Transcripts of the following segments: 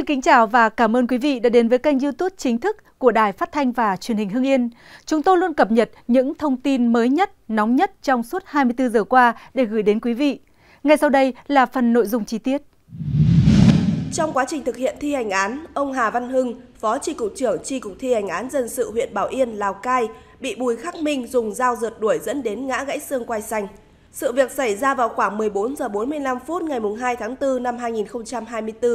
Xin kính chào và cảm ơn quý vị đã đến với kênh YouTube chính thức của Đài Phát thanh và Truyền hình Hưng Yên. Chúng tôi luôn cập nhật những thông tin mới nhất, nóng nhất trong suốt 24 giờ qua để gửi đến quý vị. Ngay sau đây là phần nội dung chi tiết. Trong quá trình thực hiện thi hành án, ông Hà Văn Hưng, Phó Tri Cục trưởng Tri Cục Thi hành án Dân sự huyện Bảo Yên, Lào Cai, bị Bùi Khắc Minh dùng dao rượt đuổi dẫn đến ngã gãy xương quai xanh. Sự việc xảy ra vào khoảng 14 giờ 45 phút ngày 2 tháng 4 năm 2024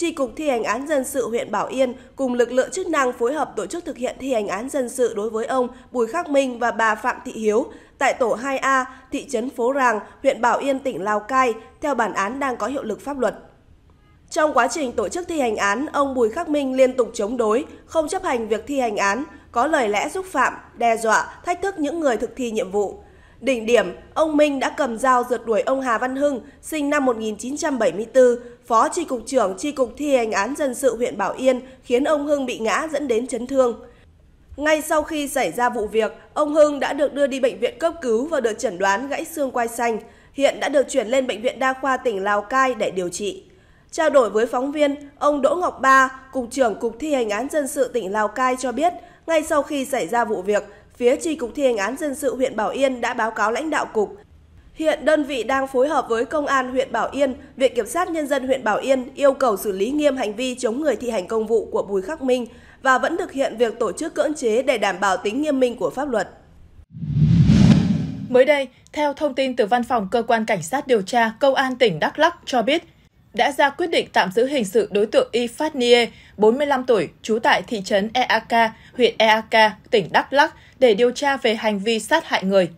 Tri Cục Thi hành án dân sự huyện Bảo Yên cùng lực lượng chức năng phối hợp tổ chức thực hiện thi hành án dân sự đối với ông Bùi Khắc Minh và bà Phạm Thị Hiếu tại tổ 2A, thị trấn Phố Ràng, huyện Bảo Yên, tỉnh Lào Cai, theo bản án đang có hiệu lực pháp luật. Trong quá trình tổ chức thi hành án, ông Bùi Khắc Minh liên tục chống đối, không chấp hành việc thi hành án, có lời lẽ xúc phạm, đe dọa, thách thức những người thực thi nhiệm vụ. Đỉnh điểm, ông Minh đã cầm dao rượt đuổi ông Hà Văn Hưng, sinh năm 1974, Phó Tri Cục trưởng Tri Cục thi hành án dân sự huyện Bảo Yên khiến ông Hưng bị ngã dẫn đến chấn thương. Ngay sau khi xảy ra vụ việc, ông Hưng đã được đưa đi bệnh viện cấp cứu và được chẩn đoán gãy xương quai xanh. Hiện đã được chuyển lên Bệnh viện Đa khoa tỉnh Lào Cai để điều trị. Trao đổi với phóng viên, ông Đỗ Ngọc Ba, Cục trưởng Cục thi hành án dân sự tỉnh Lào Cai cho biết, ngay sau khi xảy ra vụ việc, phía Tri Cục thi hành án dân sự huyện Bảo Yên đã báo cáo lãnh đạo Cục, Hiện đơn vị đang phối hợp với Công an huyện Bảo Yên, Viện Kiểm sát Nhân dân huyện Bảo Yên yêu cầu xử lý nghiêm hành vi chống người thi hành công vụ của Bùi Khắc Minh và vẫn thực hiện việc tổ chức cưỡng chế để đảm bảo tính nghiêm minh của pháp luật. Mới đây, theo thông tin từ Văn phòng Cơ quan Cảnh sát điều tra Công an tỉnh Đắk Lắk cho biết, đã ra quyết định tạm giữ hình sự đối tượng Y Phát Nie, 45 tuổi, trú tại thị trấn Eak, huyện Eak, tỉnh Đắk Lắk để điều tra về hành vi sát hại người.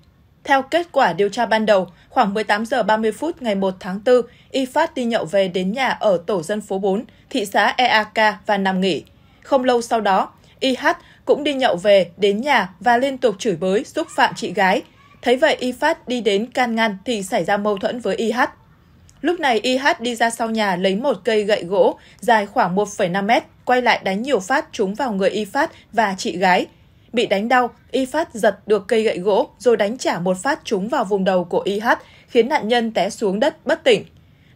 Theo kết quả điều tra ban đầu, khoảng 18 giờ 30 phút ngày 1 tháng 4, Y Phát đi nhậu về đến nhà ở tổ dân phố 4, thị xã EAK và nằm nghỉ. Không lâu sau đó, Y YH cũng đi nhậu về đến nhà và liên tục chửi bới, xúc phạm chị gái. Thấy vậy Y Phát đi đến can ngăn thì xảy ra mâu thuẫn với Y YH. Lúc này Y YH đi ra sau nhà lấy một cây gậy gỗ dài khoảng 1,5 mét, quay lại đánh nhiều phát trúng vào người Y Phát và chị gái. Bị đánh đau, Y Phát giật được cây gậy gỗ rồi đánh trả một phát trúng vào vùng đầu của Y Hát, khiến nạn nhân té xuống đất bất tỉnh.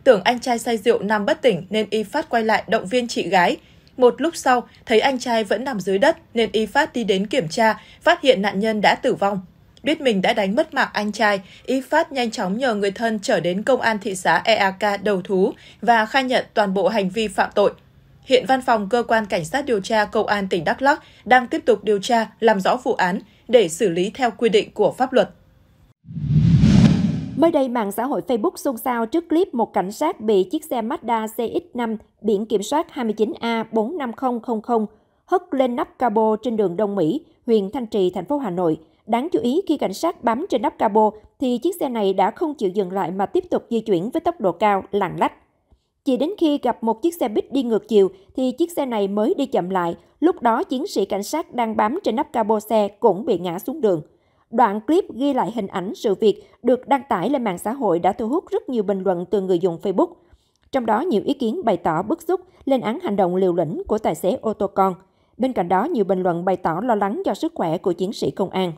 Tưởng anh trai say rượu nằm bất tỉnh nên Y Phát quay lại động viên chị gái. Một lúc sau, thấy anh trai vẫn nằm dưới đất nên Y Phát đi đến kiểm tra, phát hiện nạn nhân đã tử vong. Biết mình đã đánh mất mạng anh trai, Y Phát nhanh chóng nhờ người thân trở đến công an thị xã EAK đầu thú và khai nhận toàn bộ hành vi phạm tội. Hiện văn phòng cơ quan cảnh sát điều tra Công an tỉnh Đắk Lắk đang tiếp tục điều tra, làm rõ vụ án để xử lý theo quy định của pháp luật. Mới đây, mạng xã hội Facebook xôn xao trước clip một cảnh sát bị chiếc xe Mazda CX-5 biển kiểm soát 29A45000 hất lên nắp cabo trên đường Đông Mỹ, huyện Thanh Trì, thành phố Hà Nội. Đáng chú ý khi cảnh sát bám trên nắp cabo thì chiếc xe này đã không chịu dừng lại mà tiếp tục di chuyển với tốc độ cao, lạng lách. Chỉ đến khi gặp một chiếc xe buýt đi ngược chiều thì chiếc xe này mới đi chậm lại, lúc đó chiến sĩ cảnh sát đang bám trên nắp capo xe cũng bị ngã xuống đường. Đoạn clip ghi lại hình ảnh sự việc được đăng tải lên mạng xã hội đã thu hút rất nhiều bình luận từ người dùng Facebook. Trong đó nhiều ý kiến bày tỏ bức xúc lên án hành động liều lĩnh của tài xế ô tô con. Bên cạnh đó, nhiều bình luận bày tỏ lo lắng cho sức khỏe của chiến sĩ công an.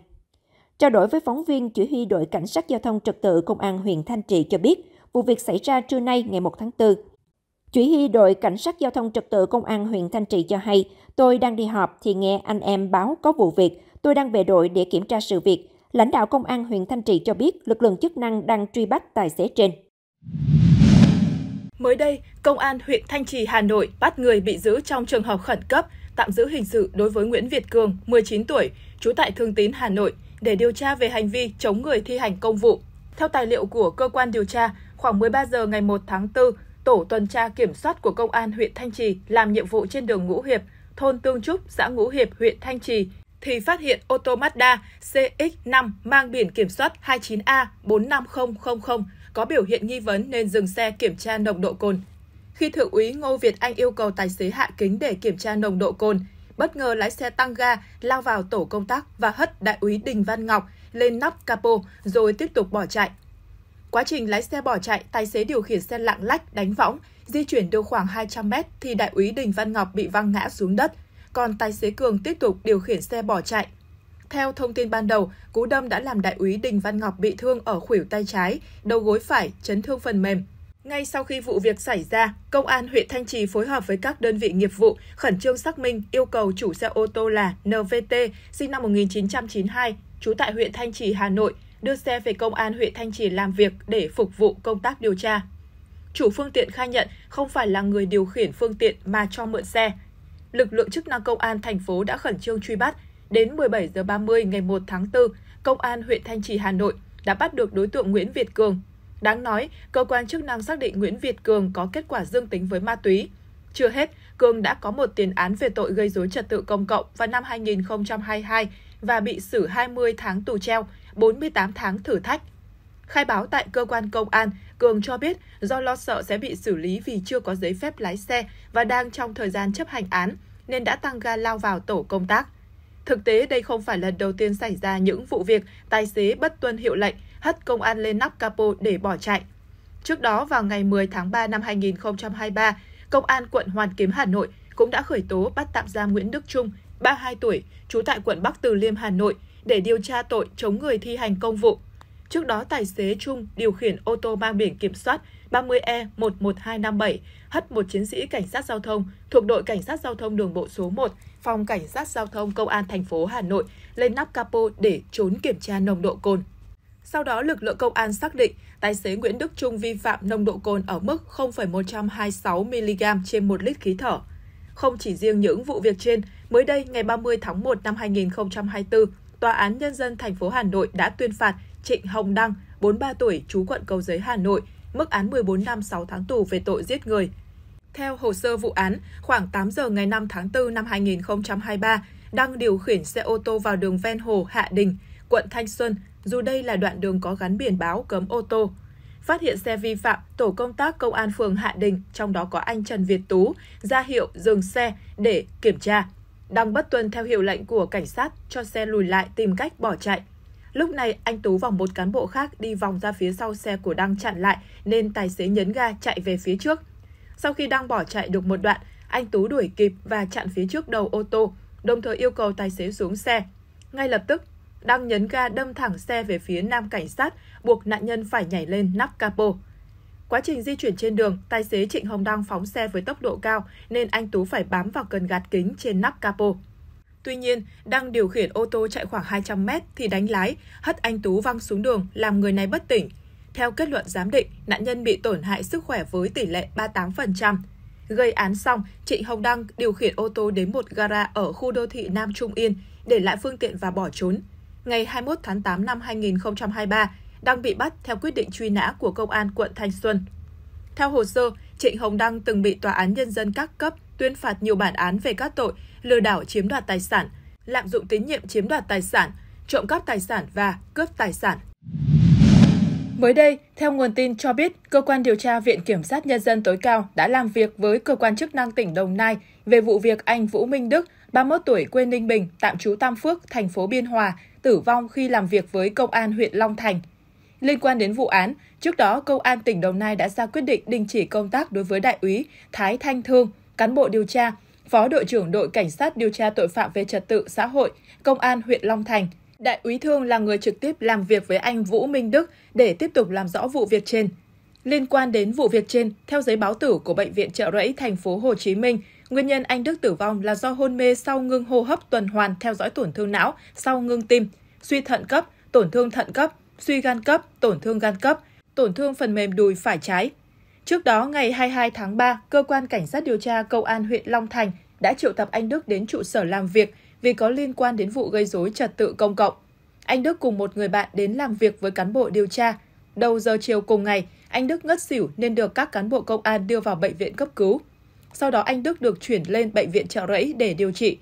Trao đổi với phóng viên, chỉ huy đội cảnh sát giao thông trật tự công an huyện Thanh Trị cho biết, vụ việc xảy ra trưa nay ngày 1 tháng 4. Chủ hy đội cảnh sát giao thông trật tự công an huyện Thanh Trì cho hay, tôi đang đi họp thì nghe anh em báo có vụ việc, tôi đang về đội để kiểm tra sự việc. Lãnh đạo công an huyện Thanh Trì cho biết lực lượng chức năng đang truy bắt tài xế trên. Mới đây, Công an huyện Thanh Trì, Hà Nội bắt người bị giữ trong trường hợp khẩn cấp, tạm giữ hình sự đối với Nguyễn Việt Cường, 19 tuổi, trú tại Thương Tín, Hà Nội, để điều tra về hành vi chống người thi hành công vụ. Theo tài liệu của cơ quan điều tra, khoảng 13 giờ ngày 1 tháng 4, tổ tuần tra kiểm soát của Công an huyện Thanh Trì làm nhiệm vụ trên đường Ngũ Hiệp, thôn Tương Trúc, xã Ngũ Hiệp, huyện Thanh Trì, thì phát hiện ô tô Mazda CX-5 mang biển kiểm soát 29A45000 có biểu hiện nghi vấn nên dừng xe kiểm tra nồng độ cồn. Khi Thượng úy Ngô Việt Anh yêu cầu tài xế hạ kính để kiểm tra nồng độ cồn, bất ngờ lái xe tăng ga lao vào tổ công tác và hất đại úy Đình Văn Ngọc lên nắp capo rồi tiếp tục bỏ chạy. Quá trình lái xe bỏ chạy, tài xế điều khiển xe lạng lách, đánh võng, di chuyển được khoảng 200 mét thì đại úy Đình Văn Ngọc bị văng ngã xuống đất, còn tài xế Cường tiếp tục điều khiển xe bỏ chạy. Theo thông tin ban đầu, cú đâm đã làm đại úy Đình Văn Ngọc bị thương ở khuỷu tay trái, đầu gối phải, chấn thương phần mềm. Ngay sau khi vụ việc xảy ra, Công an huyện Thanh Trì phối hợp với các đơn vị nghiệp vụ khẩn trương xác minh yêu cầu chủ xe ô tô là NVT, sinh năm 1992, trú tại huyện Thanh Trì, Hà Nội, đưa xe về công an huyện Thanh Trì làm việc để phục vụ công tác điều tra. Chủ phương tiện khai nhận không phải là người điều khiển phương tiện mà cho mượn xe. Lực lượng chức năng công an thành phố đã khẩn trương truy bắt. Đến 17 giờ 30 ngày 1 tháng 4, công an huyện Thanh Trì Hà Nội đã bắt được đối tượng Nguyễn Việt Cường. Đáng nói, cơ quan chức năng xác định Nguyễn Việt Cường có kết quả dương tính với ma túy. Chưa hết, Cường đã có một tiền án về tội gây dối trật tự công cộng vào năm 2022 và bị xử 20 tháng tù treo, 48 tháng thử thách. Khai báo tại cơ quan công an, Cường cho biết do lo sợ sẽ bị xử lý vì chưa có giấy phép lái xe và đang trong thời gian chấp hành án, nên đã tăng ga lao vào tổ công tác. Thực tế, đây không phải lần đầu tiên xảy ra những vụ việc tài xế bất tuân hiệu lệnh, hất công an lên nắp capo để bỏ chạy. Trước đó, vào ngày 10 tháng 3 năm 2023, Công an quận Hoàn Kiếm Hà Nội cũng đã khởi tố bắt tạm giam Nguyễn Đức Trung, 32 tuổi, trú tại quận Bắc Từ Liêm, Hà Nội, để điều tra tội chống người thi hành công vụ. Trước đó, tài xế Trung điều khiển ô tô mang biển kiểm soát 30E11257 hất một chiến sĩ cảnh sát giao thông thuộc đội cảnh sát giao thông đường bộ số 1, phòng cảnh sát giao thông công an thành phố Hà Nội lên nắp capo để trốn kiểm tra nồng độ cồn. Sau đó, lực lượng công an xác định tài xế Nguyễn Đức Trung vi phạm nồng độ cồn ở mức 0,126 mg trên 1 lít khí thở. Không chỉ riêng những vụ việc trên, Mới đây, ngày 30 tháng 1 năm 2024, Tòa án Nhân dân thành phố Hà Nội đã tuyên phạt Trịnh Hồng Đăng, 43 tuổi, trú quận Cầu Giấy, Hà Nội, mức án 14 năm 6 tháng tù về tội giết người. Theo hồ sơ vụ án, khoảng 8 giờ ngày 5 tháng 4 năm 2023, Đăng điều khiển xe ô tô vào đường ven hồ Hạ Đình, quận Thanh Xuân, dù đây là đoạn đường có gắn biển báo cấm ô tô. Phát hiện xe vi phạm, tổ công tác công an phường Hạ Đình, trong đó có anh Trần Việt Tú, ra hiệu dừng xe để kiểm tra đang bất tuân theo hiệu lệnh của cảnh sát cho xe lùi lại tìm cách bỏ chạy. Lúc này, anh Tú và một cán bộ khác đi vòng ra phía sau xe của Đăng chặn lại nên tài xế nhấn ga chạy về phía trước. Sau khi Đăng bỏ chạy được một đoạn, anh Tú đuổi kịp và chặn phía trước đầu ô tô, đồng thời yêu cầu tài xế xuống xe. Ngay lập tức, Đăng nhấn ga đâm thẳng xe về phía nam cảnh sát, buộc nạn nhân phải nhảy lên nắp capo. Quá trình di chuyển trên đường, tài xế Trịnh Hồng Đăng phóng xe với tốc độ cao nên anh Tú phải bám vào cần gạt kính trên nắp capo. Tuy nhiên, đang điều khiển ô tô chạy khoảng 200 m thì đánh lái, hất anh Tú văng xuống đường, làm người này bất tỉnh. Theo kết luận giám định, nạn nhân bị tổn hại sức khỏe với tỷ lệ 38%. Gây án xong, Trịnh Hồng Đăng điều khiển ô tô đến một gara ở khu đô thị Nam Trung Yên, để lại phương tiện và bỏ trốn. Ngày 21 tháng 8 năm 2023, đang bị bắt theo quyết định truy nã của Công an quận Thanh Xuân. Theo hồ sơ, Trịnh Hồng Đăng từng bị Tòa án Nhân dân các cấp tuyên phạt nhiều bản án về các tội lừa đảo chiếm đoạt tài sản, lạm dụng tín nhiệm chiếm đoạt tài sản, trộm cắp tài sản và cướp tài sản. Mới đây, theo nguồn tin cho biết, cơ quan điều tra Viện Kiểm sát Nhân dân tối cao đã làm việc với cơ quan chức năng tỉnh Đồng Nai về vụ việc anh Vũ Minh Đức, 31 tuổi quê Ninh Bình, tạm trú Tam Phước, thành phố Biên Hòa, tử vong khi làm việc với công an huyện Long Thành. Liên quan đến vụ án, trước đó Công an tỉnh Đồng Nai đã ra quyết định đình chỉ công tác đối với Đại úy Thái Thanh Thương, cán bộ điều tra, Phó đội trưởng đội cảnh sát điều tra tội phạm về trật tự xã hội, Công an huyện Long Thành. Đại úy Thương là người trực tiếp làm việc với anh Vũ Minh Đức để tiếp tục làm rõ vụ việc trên. Liên quan đến vụ việc trên, theo giấy báo tử của bệnh viện Trợ Rẫy thành phố Hồ Chí Minh, nguyên nhân anh Đức tử vong là do hôn mê sau ngưng hô hấp tuần hoàn theo dõi tổn thương não, sau ngưng tim, suy thận cấp, tổn thương thận cấp, suy gan cấp, tổn thương gan cấp, tổn thương phần mềm đùi phải trái. Trước đó, ngày 22 tháng 3, Cơ quan Cảnh sát điều tra Công an huyện Long Thành đã triệu tập anh Đức đến trụ sở làm việc vì có liên quan đến vụ gây dối trật tự công cộng. Anh Đức cùng một người bạn đến làm việc với cán bộ điều tra. Đầu giờ chiều cùng ngày, anh Đức ngất xỉu nên được các cán bộ công an đưa vào bệnh viện cấp cứu. Sau đó anh Đức được chuyển lên bệnh viện Chợ Rẫy để điều trị.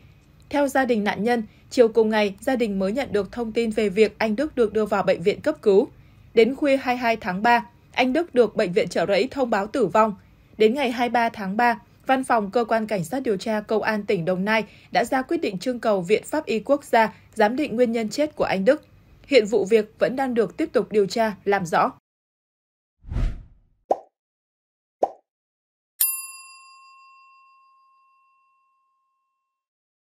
Theo gia đình nạn nhân, Chiều cùng ngày, gia đình mới nhận được thông tin về việc anh Đức được đưa vào bệnh viện cấp cứu. Đến khuya 22 tháng 3, anh Đức được bệnh viện Trợ Rẫy thông báo tử vong. Đến ngày 23 tháng 3, Văn phòng Cơ quan Cảnh sát điều tra Công an tỉnh Đồng Nai đã ra quyết định trưng cầu Viện Pháp y Quốc gia giám định nguyên nhân chết của anh Đức. Hiện vụ việc vẫn đang được tiếp tục điều tra, làm rõ.